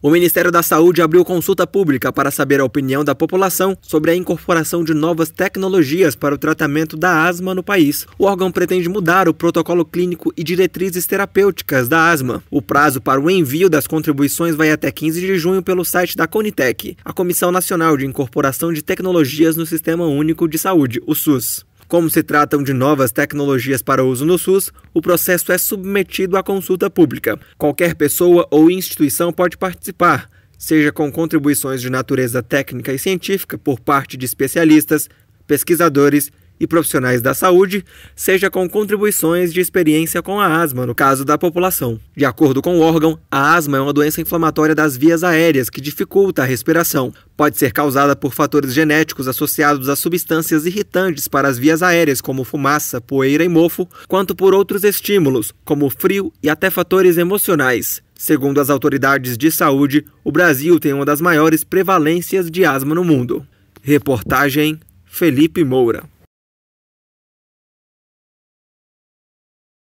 O Ministério da Saúde abriu consulta pública para saber a opinião da população sobre a incorporação de novas tecnologias para o tratamento da asma no país. O órgão pretende mudar o protocolo clínico e diretrizes terapêuticas da asma. O prazo para o envio das contribuições vai até 15 de junho pelo site da Conitec, a Comissão Nacional de Incorporação de Tecnologias no Sistema Único de Saúde, o SUS. Como se tratam de novas tecnologias para uso no SUS, o processo é submetido à consulta pública. Qualquer pessoa ou instituição pode participar, seja com contribuições de natureza técnica e científica por parte de especialistas, pesquisadores e profissionais da saúde, seja com contribuições de experiência com a asma, no caso da população. De acordo com o órgão, a asma é uma doença inflamatória das vias aéreas que dificulta a respiração. Pode ser causada por fatores genéticos associados a substâncias irritantes para as vias aéreas, como fumaça, poeira e mofo, quanto por outros estímulos, como frio e até fatores emocionais. Segundo as autoridades de saúde, o Brasil tem uma das maiores prevalências de asma no mundo. Reportagem Felipe Moura.